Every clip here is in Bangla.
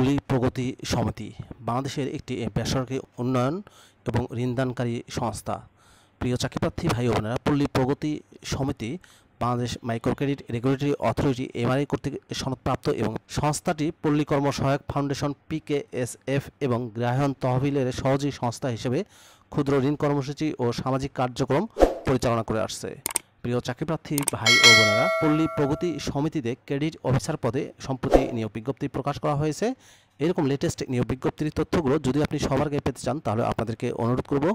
পল্লী প্রগতি সমিতি বাংলাদেশের একটি বেসরকারি উন্নয়ন এবং ঋণদানকারী সংস্থা প্রিয় চাকরিপ্রার্থী ভাই বোনেরা Palli Pragati Samiti Bangladesh micro credit regulatory authority MRI কর্তৃক সনদপ্রাপ্ত এবং সংস্থাটি পল্লী কর্ম সহায়ক ফাউন্ডেশন পিকেএসএফ এবং গ্রাহন তহবিলের সহযোগী সংস্থা হিসেবে ক্ষুদ্র ঋণ কর্মসূচি ও সামাজিক কার্যক্রম পরিচালনা করে আসছে প্রিয় চাকরিপ্রার্থী ভাই ও বোনেরা পল্লী প্রগতি সমিতিতে ক্রেডিট অফিসার পদে সম্প্রতি নিয়োগ বিজ্ঞপ্তি প্রকাশ করা হয়েছে এরকম লেটেস্ট নিয়োগ বিজ্ঞপ্তির তথ্যগুলো যদি আপনি সবার আগে পেতে চান তাহলে আপনাদেরকে অনুরোধ করব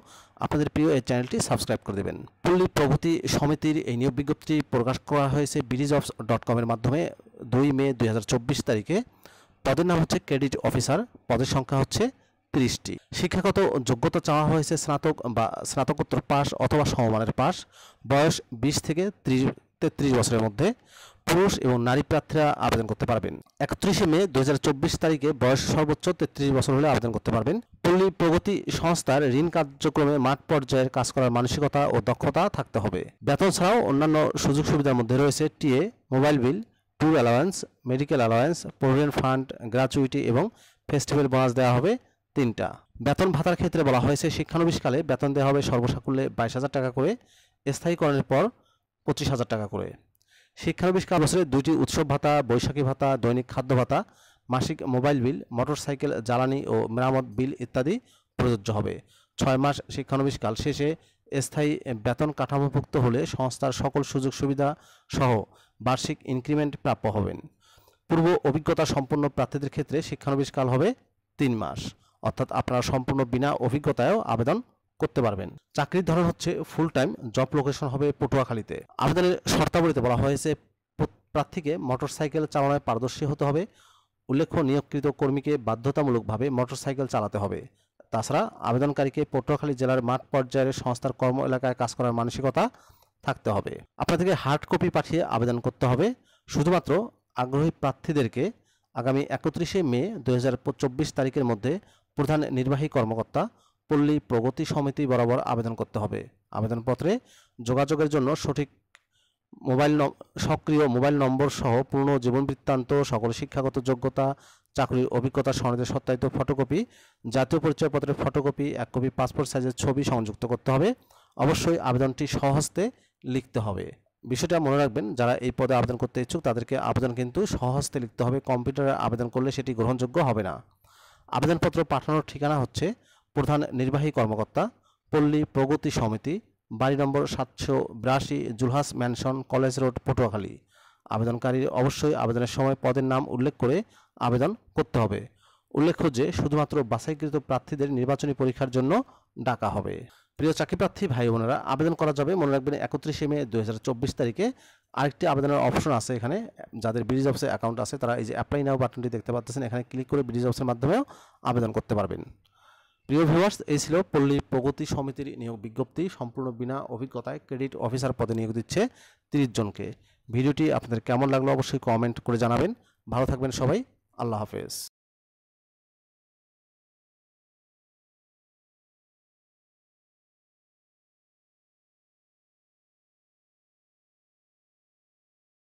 আপনাদের প্রিয় এই চ্যানেলটি সাবস্ক্রাইব করে দেবেন পল্লী প্রগতি সমিতির এই নিয়োগ বিজ্ঞপ্তি প্রকাশ করা হয়েছে ব্রিজ অফ ডট কমের মাধ্যমে দুই মে দুই তারিখে পদের নাম হচ্ছে ক্রেডিট অফিসার পদের সংখ্যা হচ্ছে তিরিশটি শিক্ষাগত যোগ্যতা চাওয়া হয়েছে স্নাতক বা স্নাতকোত্তর পাস অথবা সমমানের পাস বয়স বিশ থেকে ত্রিশ তেত্রিশ বছরের মধ্যে পুরুষ এবং নারী প্রার্থীরা আবেদন করতে পারবেন একত্রিশে মে দু তারিখে বয়স সর্বোচ্চ তেত্রিশ বছর হলে আবেদন করতে পারবেন পল্লী প্রগতি সংস্থার ঋণ কার্যক্রমে মাঠ পর্যায়ের কাজ করার মানসিকতা ও দক্ষতা থাকতে হবে বেতন ছাড়াও অন্যান্য সুযোগ সুবিধার মধ্যে রয়েছে TA mobile bill tour allowance medical allowance provident fund gratuity এবং ফেস্টিভ্যাল বোনাস দেওয়া হবে তিনটা বেতন ভাতার ক্ষেত্রে বলা হয়েছে শিক্ষানবিশকালে বেতন দেওয়া হবে সর্বসাকুল্যে বাইশ হাজার টাকা করে স্থায়ীকরণের পর পঁচিশ হাজার টাকা করে শিক্ষানবিশকাল বছরে দুটি উৎসব ভাতা বৈশাখী ভাতা দৈনিক খাদ্য ভাতা মাসিক মোবাইল বিল মোটরসাইকেল জ্বালানি ও মেরামত বিল ইত্যাদি প্রযোজ্য হবে ছয় মাস শিক্ষানবিশকাল শেষে স্থায়ী বেতন কাঠামোভুক্ত হলে সংস্থার সকল সুযোগ সুবিধা সহ বার্ষিক ইনক্রিমেন্ট প্রাপ্য হবেন পূর্ব অভিজ্ঞতা সম্পন্ন প্রার্থীদের ক্ষেত্রে শিক্ষানবিশকাল হবে তিন মাস অর্থাৎ আপনারা সম্পূর্ণ বিনা অভিজ্ঞতায়ও আবেদন করতে পারবেন চাকরির ধরন হচ্ছে ফুল টাইম জব লোকেশন হবে পটুয়াখালীতে আবেদনের শর্তাবলীতে বলা হয়েছে প্রার্থীকে মোটরসাইকেল চালানোয় পারদর্শী হতে হবে উল্লেখ্য নিয়োগকৃত কর্মীকে বাধ্যতামূলকভাবে মোটরসাইকেল চালাতে হবে তাছাড়া আবেদনকারীকে পটুয়াখালী জেলার মাঠ পর্যায়ের সংস্থার কর্ম এলাকায় কাজ করার মানসিকতা থাকতে হবে আপনাদেরকে হার্ড কপি পাঠিয়ে আবেদন করতে হবে শুধুমাত্র আগ্রহী প্রার্থীদেরকে আগামী একত্রিশে মে দু তারিখের মধ্যে প্রধান নির্বাহী কর্মকর্তা পল্লী প্রগতি সমিতি বরাবর আবেদন করতে হবে আবেদনপত্রে যোগাযোগের জন্য সঠিক মোবাইল সক্রিয় মোবাইল নম্বর সহ পূর্ণ জীবন বৃত্তান্ত সকল শিক্ষাগত যোগ্যতা চাকরির অভিজ্ঞতা সনদের সত্যায়িত ফটোকপি জাতীয় পরিচয়পত্রের ফটোকপি এক কপি পাসপোর্ট সাইজের ছবি সংযুক্ত করতে হবে অবশ্যই আবেদনটি সহস্তে লিখতে হবে বিষয়টা মনে রাখবেন যারা এই পদে আবেদন করতে ইচ্ছুক তাদেরকে আবেদন কিন্তু সহস্তে লিখতে হবে কম্পিউটারে আবেদন করলে সেটি গ্রহণযোগ্য হবে না আবেদনপত্র পাঠানোর ঠিকানা হচ্ছে প্রধান নির্বাহী কর্মকর্তা পল্লী প্রগতি সমিতি বাড়ি নম্বর সাতশো বিরাশি Zulhas mansion college road Patuakhali আবেদনকারী অবশ্যই আবেদনের সময় পদের নাম উল্লেখ করে আবেদন করতে হবে উল্লেখ্য যে শুধুমাত্র বাছাইকৃত প্রার্থীদের নির্বাচনী পরীক্ষার জন্য ডাকা হবে প্রিয় চাকরিপ্রার্থী ভাই বোনেরা আবেদন করা যাবে মনে রাখবেন একত্রিশে মে দু তারিখে আরেকটি আবেদনের অপশন আছে এখানে যাদের ব্রিজ অফিসে অ্যাকাউন্ট আছে তারা এই যে অ্যাপ্লাই নাও বাটনটি দেখতে পাচ্ছেন এখানে ক্লিক করে ব্রিজ অফিসের মাধ্যমেও আবেদন করতে পারবেন প্রিয় ভিউয়ার্স এই ছিল পল্লী প্রগতি সমিতির নিয়োগ বিজ্ঞপ্তি সম্পূর্ণ বিনা অভিজ্ঞতায় ক্রেডিট অফিসার পদে নিয়োগ দিচ্ছে তিরিশ জনকে ভিডিওটি আপনাদের কেমন লাগলো অবশ্যই কমেন্ট করে জানাবেন ভালো থাকবেন সবাই আল্লাহ হাফেজ